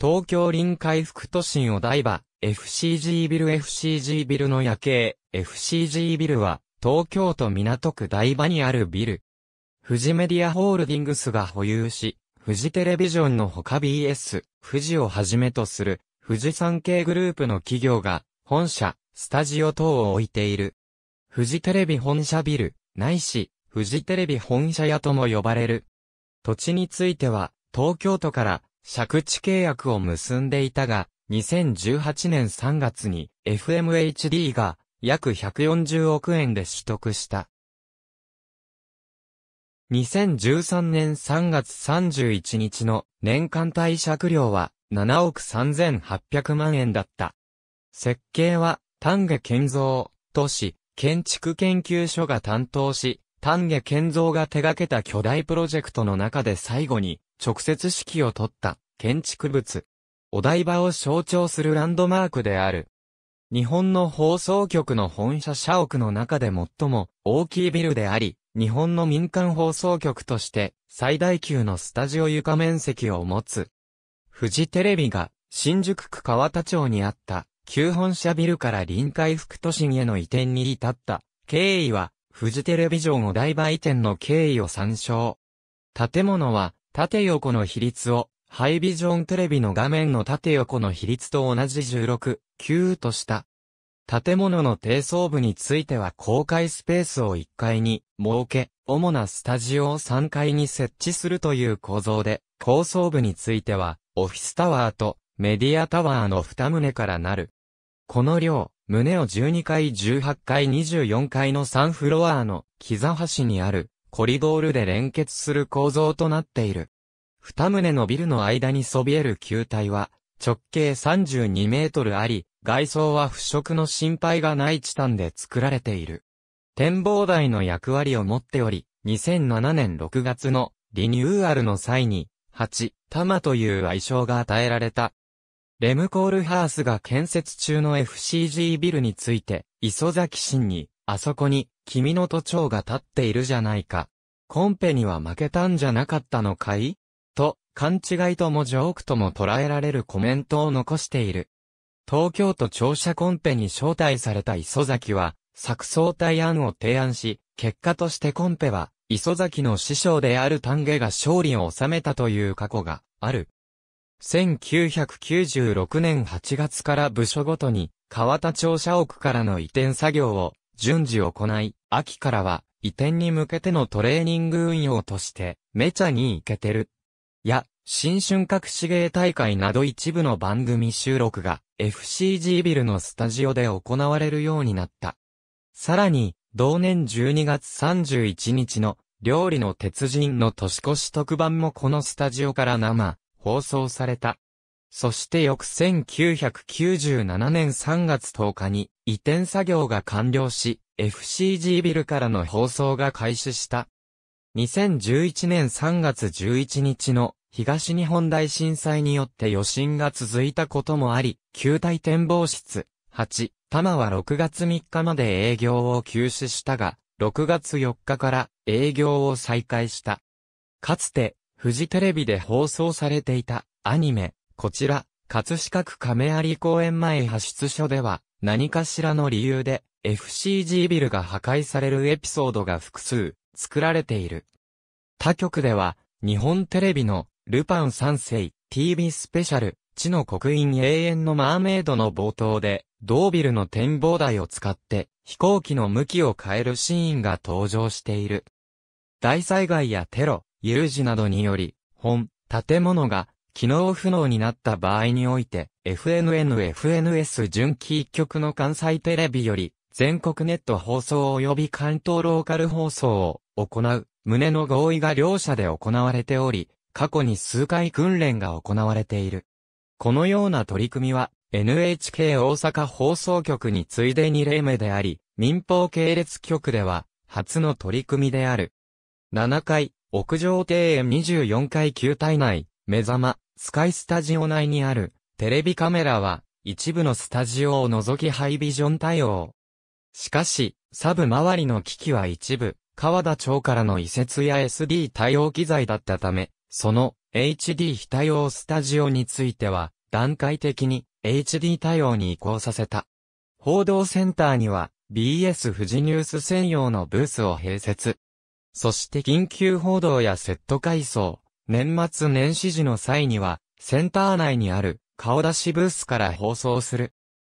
東京臨海副都心お台場、FCG ビル FCG ビルの夜景、FCG ビルは、東京都港区台場にあるビル。富士メディアホールディングスが保有し、富士テレビジョンの他 BS、富士をはじめとする、富士山系グループの企業が、本社、スタジオ等を置いている。富士テレビ本社ビル、ないし、富士テレビ本社屋とも呼ばれる。土地については、東京都から借地契約を結んでいたが、2018年3月に FMHD が約140億円で取得した。2013年3月31日の年間貸借料は7億3800万円だった。設計は丹下健造、都市、建築研究所が担当し、丹下健造が手掛けた巨大プロジェクトの中で最後に直接指揮を取った建築物。お台場を象徴するランドマークである。日本の放送局の本社社屋の中で最も大きいビルであり、日本の民間放送局として最大級のスタジオ床面積を持つ。富士テレビが新宿区川田町にあった旧本社ビルから臨海副都心への移転に至った経緯は富士テレビ城お台場移転の経緯を参照。建物は縦横の比率を、ハイビジョンテレビの画面の縦横の比率と同じ16、9とした。建物の低層部については公開スペースを1階に設け、主なスタジオを3階に設置するという構造で、高層部については、オフィスタワーとメディアタワーの2棟からなる。この両、棟を12階18階24階の3フロアの、木座橋にある、コリドールで連結する構造となっている。二棟のビルの間にそびえる球体は、直径32メートルあり、外装は腐食の心配がないチタンで作られている。展望台の役割を持っており、2007年6月のリニューアルの際に、8、玉という愛称が与えられた。レムコールハースが建設中の FCG ビルについて、磯崎真に、あそこに、君の都庁が立っているじゃないか。コンペには負けたんじゃなかったのかいと、勘違いともジョークとも捉えられるコメントを残している。東京都庁舎コンペに招待された磯崎は、作装対案を提案し、結果としてコンペは、磯崎の師匠である丹下が勝利を収めたという過去がある。1996年8月から部署ごとに、川田庁舎奥からの移転作業を順次行い、秋からは移転に向けてのトレーニング運用として、めちゃに行けてる。や、新春隠し芸大会など一部の番組収録が FCG ビルのスタジオで行われるようになった。さらに、同年12月31日の料理の鉄人の年越し特番もこのスタジオから生放送された。そして翌1997年3月10日に移転作業が完了し、FCG ビルからの放送が開始した。2011年3月11日の東日本大震災によって余震が続いたこともあり、球体展望室8、多摩は6月3日まで営業を休止したが、6月4日から営業を再開した。かつて、富士テレビで放送されていたアニメ、こちら、葛飾区亀有公園前派出所では、何かしらの理由で、FCG ビルが破壊されるエピソードが複数、作られている。他局では、日本テレビの、ルパン三世、TV スペシャル、地の刻印永遠のマーメイドの冒頭で、同ビルの展望台を使って、飛行機の向きを変えるシーンが登場している。大災害やテロ、有事などにより、本、建物が機能不能になった場合において、FNN-FNS 準キー局の関西テレビより、全国ネット放送及び関東ローカル放送を行う、旨の合意が両者で行われており、過去に数回訓練が行われている。このような取り組みは、NHK 大阪放送局に次いで2例目であり、民放系列局では、初の取り組みである。7階、屋上庭園24階球体内、目覚ま、スカイスタジオ内にあるテレビカメラは一部のスタジオを除きハイビジョン対応。しかし、サブ周りの機器は一部、川田町からの移設や SD 対応機材だったため、その HD 非対応スタジオについては、段階的に HD 対応に移行させた。報道センターには BS 富士ニュース専用のブースを併設。そして緊急報道やセット改装、年末年始時の際には、センター内にある顔出しブースから放送する。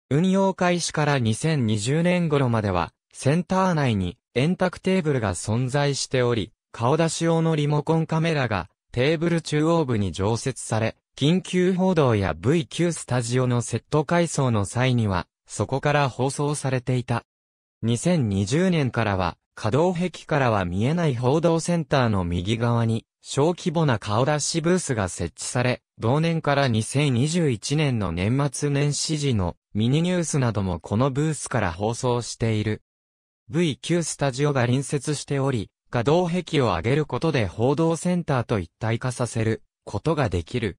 運用開始から2020年頃までは、センター内に円卓テーブルが存在しており、顔出し用のリモコンカメラがテーブル中央部に常設され、緊急報道や V9 スタジオのセット改装の際には、そこから放送されていた。2020年からは、可動壁からは見えない報道センターの右側に、小規模な顔出しブースが設置され、同年から2021年の年末年始時のミニニュースなどもこのブースから放送している。V9 スタジオが隣接しており、可動壁を上げることで報道センターと一体化させることができる。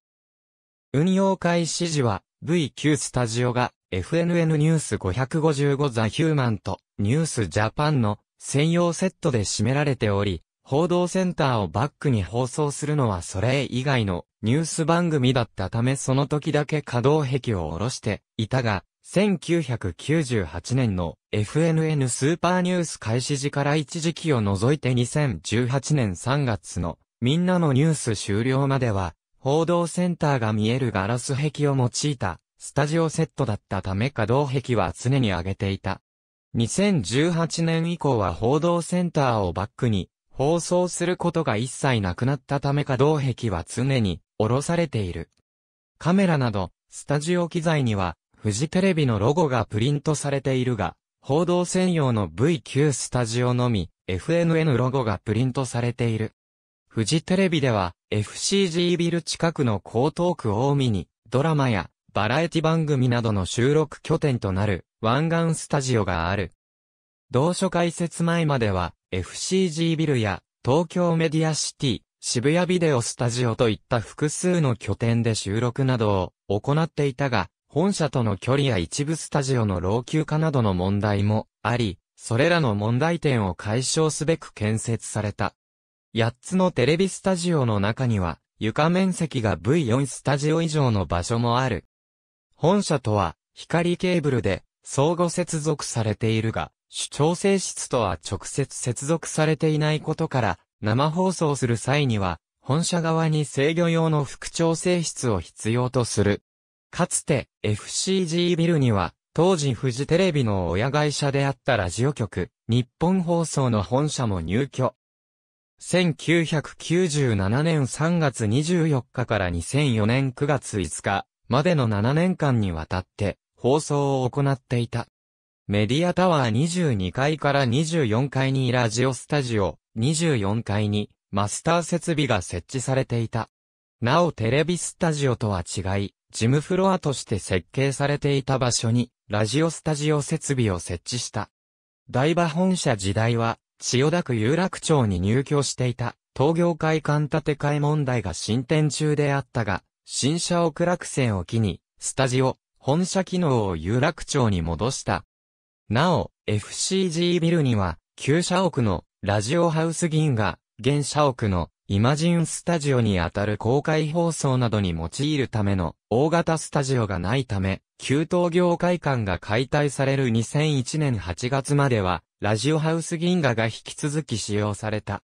運用開始時は V9 スタジオが FNN ニュース555ザヒューマンとニュースジャパンの専用セットで占められており、報道センターをバックに放送するのはそれ以外のニュース番組だったためその時だけ稼働壁を下ろしていたが、1998年の FNN スーパーニュース開始時から一時期を除いて2018年3月のみんなのニュース終了までは、報道センターが見えるガラス壁を用いたスタジオセットだったため稼働壁は常に上げていた。2018年以降は報道センターをバックに、放送することが一切なくなったため可動壁は常に下ろされている。カメラなど、スタジオ機材には、フジテレビのロゴがプリントされているが、報道専用の VQ スタジオのみ、FNN ロゴがプリントされている。フジテレビでは、FCG ビル近くの江東区大見に、ドラマやバラエティ番組などの収録拠点となる湾岸スタジオがある。同書開設前までは FCG ビルや東京メディアシティ、渋谷ビデオスタジオといった複数の拠点で収録などを行っていたが、本社との距離や一部スタジオの老朽化などの問題もあり、それらの問題点を解消すべく建設された。8つのテレビスタジオの中には、床面積が V4 スタジオ以上の場所もある。本社とは光ケーブルで相互接続されているが、主調性室とは直接接続されていないことから、生放送する際には、本社側に制御用の副調整室を必要とする。かつて FCG ビルには、当時フジテレビの親会社であったラジオ局、日本放送の本社も入居。1997年3月24日から2004年9月5日、までの7年間にわたって放送を行っていた。メディアタワー22階から24階にラジオスタジオ、24階にマスター設備が設置されていた。なおテレビスタジオとは違い、ジムフロアとして設計されていた場所にラジオスタジオ設備を設置した。台場本社時代は、千代田区有楽町に入居していた、東業会館建て替え問題が進展中であったが、新社屋落選を機に、スタジオ、本社機能を有楽町に戻した。なお、FCG ビルには、旧社屋のラジオハウス銀河、現社屋のイマジンスタジオにあたる公開放送などに用いるための大型スタジオがないため、旧東業会館が解体される2001年8月までは、ラジオハウス銀河が引き続き使用された。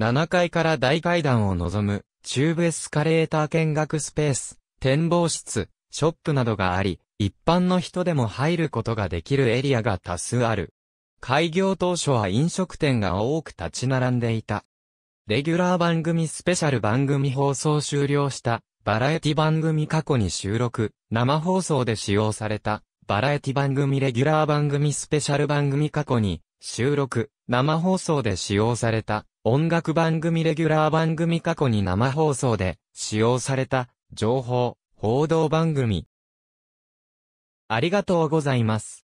7階から大階段を望むチューブエスカレーター見学スペース、展望室、ショップなどがあり、一般の人でも入ることができるエリアが多数ある。開業当初は飲食店が多く立ち並んでいた。レギュラー番組スペシャル番組放送終了したバラエティ番組過去に収録、生放送で使用されたバラエティ番組レギュラー番組スペシャル番組過去に収録、生放送で使用された、音楽番組レギュラー番組過去に生放送で使用された、情報、報道番組。ありがとうございます。